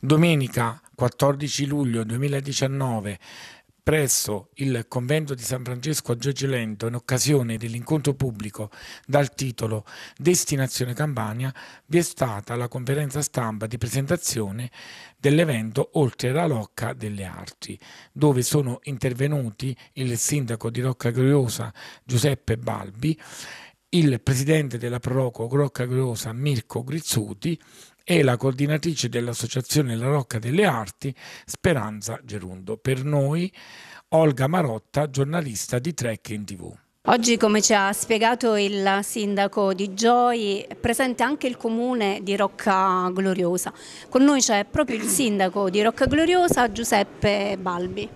Domenica 14 luglio 2019 presso il convento di San Francesco a Geggelento in occasione dell'incontro pubblico dal titolo Destinazione Campania vi è stata la conferenza stampa di presentazione dell'evento Oltre la Locca delle Arti dove sono intervenuti il sindaco di Rocca Gloriosa Giuseppe Balbi il presidente della Proco Rocca Gloriosa Mirko Grizzuti e la coordinatrice dell'Associazione La Rocca delle Arti, Speranza Gerundo. Per noi Olga Marotta, giornalista di Trek in TV. Oggi, come ci ha spiegato il sindaco di Gioi, è presente anche il comune di Rocca Gloriosa. Con noi c'è proprio il sindaco di Rocca Gloriosa, Giuseppe Balbi.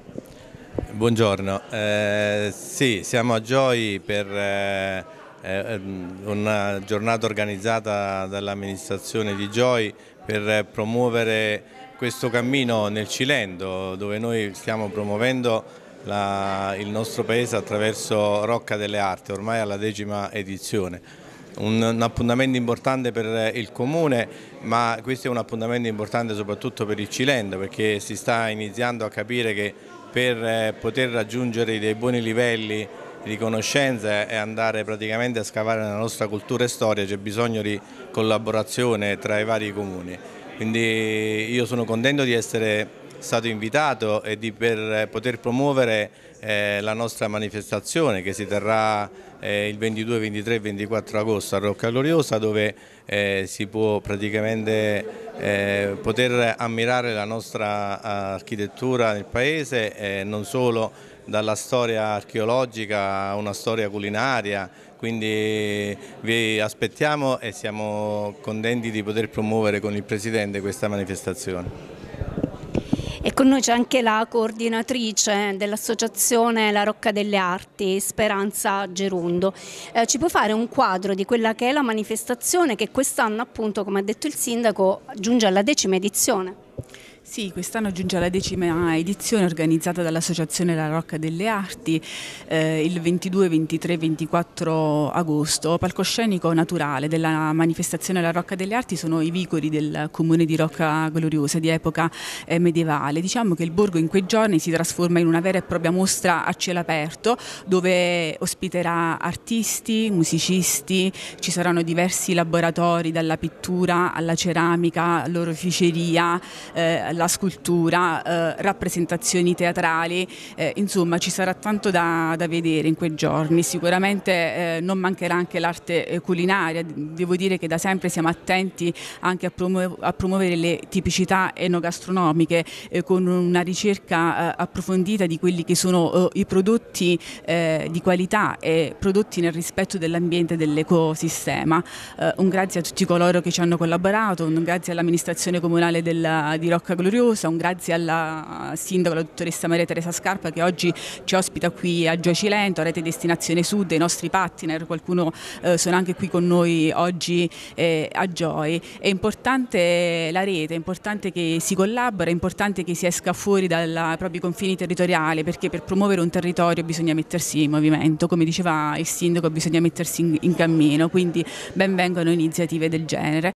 Buongiorno, eh, sì, siamo a Gioi per... Eh eh, ehm, una giornata organizzata dall'amministrazione di Gioi per promuovere questo cammino nel Cilento dove noi stiamo promuovendo la, il nostro paese attraverso Rocca delle Arti, ormai alla decima edizione un, appuntamento importante per il comune ma questo è un appuntamento importante soprattutto per il Cilento perché si sta iniziando a capire che per eh, poter raggiungere dei buoni livelli riconoscenza e andare praticamente a scavare nella nostra cultura e storia c'è bisogno di collaborazione tra i vari comuni. Quindi io sono contento di essere stato invitato e di per eh, poter promuovere eh, la nostra manifestazione che si terrà eh, il 22, 23 e 24 agosto a Rocca Gloriosa dove eh, si può praticamente eh, poter ammirare la nostra eh, architettura nel paese non solo dalla storia archeologica a una storia culinaria quindi vi aspettiamo e siamo contenti di poter promuovere con il Presidente questa manifestazione. E con noi c'è anche la coordinatrice dell'associazione La Rocca delle Arti, Speranza Gerundo. Eh, ci può fare un quadro di quella che è la manifestazione che quest'anno appunto, come ha detto il sindaco, giunge alla decima edizione? Sì, quest'anno giunge la decima edizione organizzata dall'Associazione La Rocca delle Arti eh, il 22, 23 e 24 agosto. Palcoscenico naturale della manifestazione La Rocca delle Arti sono i vicoli del comune di Rocca Gloriosa di epoca eh, medievale. Diciamo che il borgo in quei giorni si trasforma in una vera e propria mostra a cielo aperto dove ospiterà artisti, musicisti, ci saranno diversi laboratori dalla pittura alla ceramica, all'oroficeria, eh, alla scultura, eh, rappresentazioni teatrali, eh, insomma ci sarà tanto da, da, vedere in quei giorni, sicuramente eh, non mancherà anche l'arte eh, culinaria, devo dire che da sempre siamo attenti anche a, promu- a promuovere le tipicità enogastronomiche eh, con una ricerca approfondita di quelli che sono i prodotti di qualità e prodotti nel rispetto dell'ambiente e dell'ecosistema. un grazie a tutti coloro che ci hanno collaborato, un grazie all'amministrazione comunale della, di Rocca gloriosa, un grazie alla sindaco, la dottoressa Maria Teresa Scarpa che oggi ci ospita qui a Giocilento, a Rete Destinazione Sud, dei nostri partner, qualcuno eh, sono anche qui con noi oggi eh, a Joy. È importante eh, la rete, è importante che si collabora, è importante che si esca fuori dai propri confini territoriali perché per promuovere un territorio bisogna mettersi in movimento, come diceva il sindaco bisogna mettersi in, in cammino, quindi benvengano iniziative del genere.